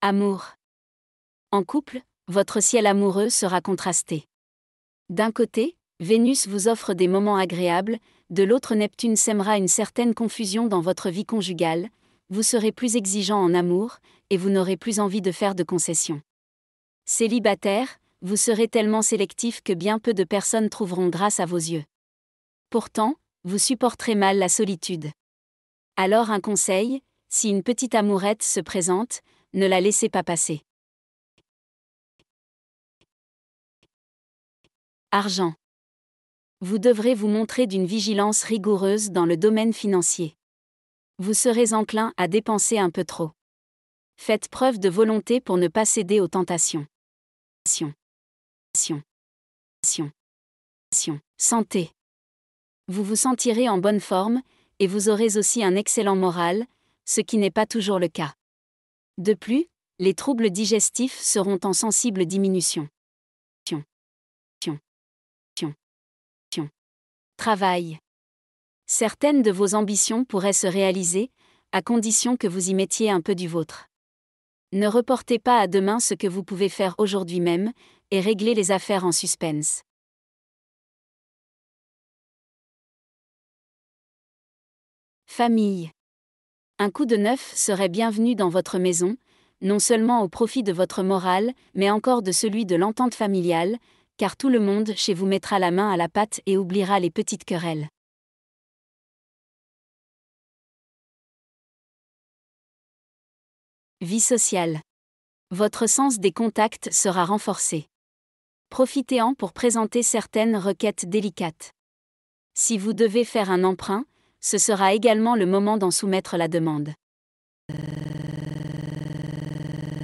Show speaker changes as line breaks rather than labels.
Amour. En couple, votre ciel amoureux sera contrasté. D'un côté, Vénus vous offre des moments agréables, de l'autre Neptune sèmera une certaine confusion dans votre vie conjugale, vous serez plus exigeant en amour, et vous n'aurez plus envie de faire de concessions. Célibataire, vous serez tellement sélectif que bien peu de personnes trouveront grâce à vos yeux. Pourtant, vous supporterez mal la solitude. Alors un conseil, si une petite amourette se présente, ne la
laissez pas passer. Argent. Vous devrez vous montrer d'une vigilance rigoureuse dans le domaine
financier. Vous serez enclin à dépenser un peu trop. Faites preuve de volonté pour ne pas céder aux tentations. Santé. Vous vous sentirez en bonne forme, et vous aurez aussi un excellent moral, ce qui n'est pas toujours le cas. De plus, les troubles digestifs seront en sensible diminution.
Tion. Tion. Tion.
Travail. Certaines de vos ambitions pourraient se réaliser, à condition que vous y mettiez un peu du vôtre. Ne
reportez pas à demain ce que vous pouvez faire aujourd'hui même, et réglez les affaires en suspense. Famille. Un coup de neuf serait bienvenu dans votre maison, non
seulement au profit de votre morale, mais encore de celui de l'entente familiale, car tout le monde
chez vous mettra la main à la pâte et oubliera les petites querelles. Vie sociale. Votre sens des contacts sera renforcé. Profitez-en pour présenter
certaines requêtes délicates. Si vous devez faire un emprunt, ce sera
également le moment d'en soumettre la demande.